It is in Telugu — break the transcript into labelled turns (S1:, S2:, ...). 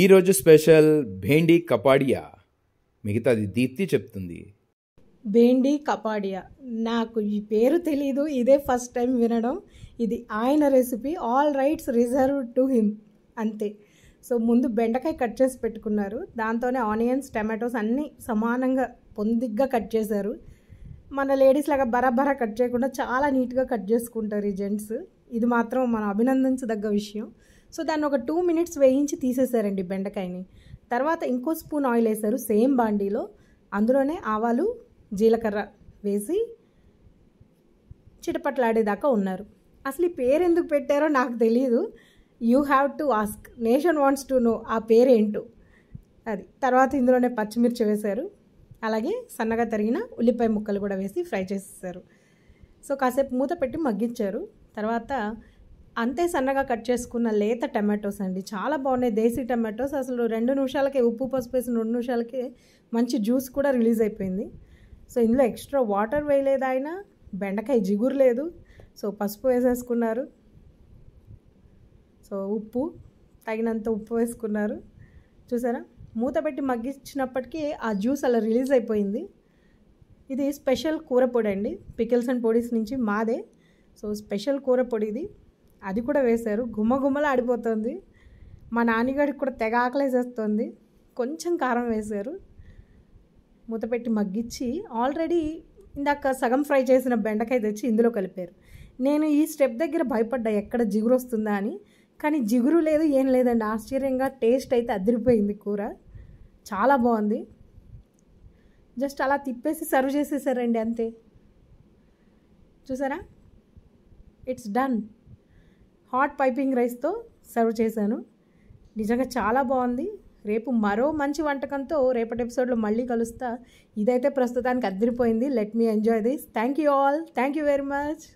S1: ఈరోజు స్పెషల్ భేండి కపాడియా మిగతాది దీప్తి చెప్తుంది భేండి కపాడియా నాకు ఈ పేరు తెలీదు ఇదే ఫస్ట్ టైం వినడం ఇది ఆయన recipe all rights reserve to him అంతే సో ముందు బెండకాయ కట్ చేసి పెట్టుకున్నారు దాంతోనే ఆనియన్స్ టమాటోస్ అన్నీ సమానంగా పొందిగ్గా కట్ చేశారు మన లేడీస్ లాగా బరాబర కట్ చేయకుండా చాలా నీట్గా కట్ చేసుకుంటారు ఈ జెంట్స్ ఇది మాత్రం మనం అభినందించదగ్గ విషయం సో దాన్ని ఒక టూ మినిట్స్ వేయించి తీసేశారండి బెండకాయని తర్వాత ఇంకో స్పూన్ ఆయిల్ వేశారు సేమ్ బాండీలో అందులోనే ఆవాలు జీలకర్ర వేసి చిటపట్లాడేదాకా ఉన్నారు అసలు ఈ పేరు ఎందుకు పెట్టారో నాకు తెలియదు you have to ask nation wants to know ఆ పేరేంటో అది తర్వాత ఇందులోనే పచ్చిమిర్చి వేశారు అలాగే సన్నగా తరిగిన ఉల్లిపాయ ముక్కలు కూడా వేసి ఫ్రై చేసేసారు సో కాసేపు మూత పెట్టి మగ్గించారు తర్వాత అంతే సన్నగా కట్ చేసుకున్న లేత టమాటోస్ అండి చాలా బాగున్నాయి దేశీ టమాటోస్ అసలు రెండు నిమిషాలకే ఉప్పు పసుపు వేసిన రెండు నిమిషాలకే మంచి జ్యూస్ కూడా రిలీజ్ అయిపోయింది సో ఇందులో ఎక్స్ట్రా వాటర్ వేయలేదు ఆయన బెండకాయ జిగురు లేదు సో పసుపు వేసేసుకున్నారు సో ఉప్పు తగినంత ఉప్పు వేసుకున్నారు చూసారా మూత పెట్టి మగ్గించినప్పటికీ ఆ జ్యూస్ అలా రిలీజ్ అయిపోయింది ఇది స్పెషల్ కూర పొడి అండి పికిల్స్ అండ్ పొడీస్ నుంచి మాదే సో స్పెషల్ కూర పొడి ఇది అది కూడా వేశారు గుమ్మలా ఆడిపోతుంది మా నాన్నగారికి కూడా తెగ ఆకలేసేస్తుంది కొంచెం కారం వేశారు మూతపెట్టి మగ్గిచ్చి ఆల్రెడీ ఇందాక సగం ఫ్రై చేసిన బెండకాయ తెచ్చి ఇందులో కలిపారు నేను ఈ స్టెప్ దగ్గర భయపడ్డా ఎక్కడ జిగురు వస్తుందా అని కానీ జిగురు లేదు ఏం లేదండి ఆశ్చర్యంగా టేస్ట్ అయితే అదిరిపోయింది కూర చాలా బాగుంది జస్ట్ అలా తిప్పేసి సర్వ్ చేసేసారండి అంతే చూసారా ఇట్స్ డన్ హాట్ పైపింగ్ రైస్తో సర్వ్ చేశాను నిజంగా చాలా బాగుంది రేపు మరో మంచి వంటకంతో రేపటి ఎపిసోడ్లో మళ్ళీ కలుస్తా ఇదైతే ప్రస్తుతానికి అద్దరిపోయింది let me enjoy this thank you all thank you very much